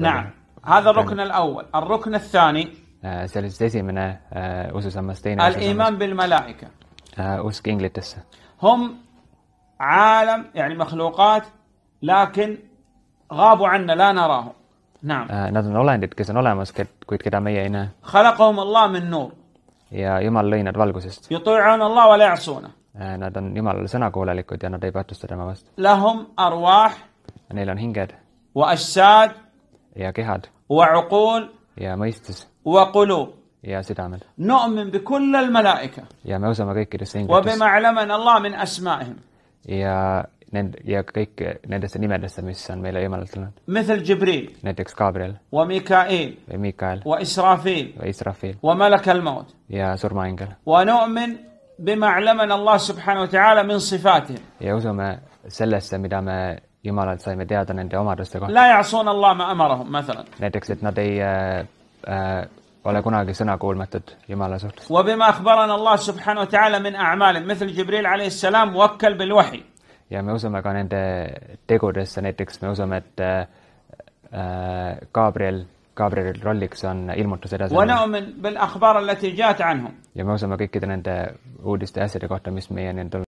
نعم هذا الركن الاول الركن الثاني آه، آه، الايمان بالملائكه آه، هم عالم يعني مخلوقات لكن غابوا عنا لا نراهم نعم خلقهم الله من نور يا يمال لين يطيعون الله ولا يعصونه نادا يمال سنا كولا لكو لهم ارواح واجساد يا كهاد وعقول يا ميستس وقلوب يا سدامل نؤمن بكل الملائكة يا موزة مريك وبما علمنا الله من أسمائهم يا يا ja سني ما nimedesse ميسان ميلا يوم võimaldatud مثل جبريل näiteks كابريل وميكائيل وميكائيل وإسرافيل وإسرافيل وملك الموت يا سور ماينجل ونؤمن بما علمنا الله سبحانه وتعالى من صفاته يا usume sellesse mida me jumala, et saime teada nende omaduste kohta. näiteks, et nad ei äh, ole kunagi sõna kuulmatud Jumala suhtes. ja me usume ka nende tegudesse, näiteks me usume, et äh, Gabriel, Gabrieli rolliks on ilmutus edasi. ja me usume kõikide nende uudiste asjade kohta, mis meie on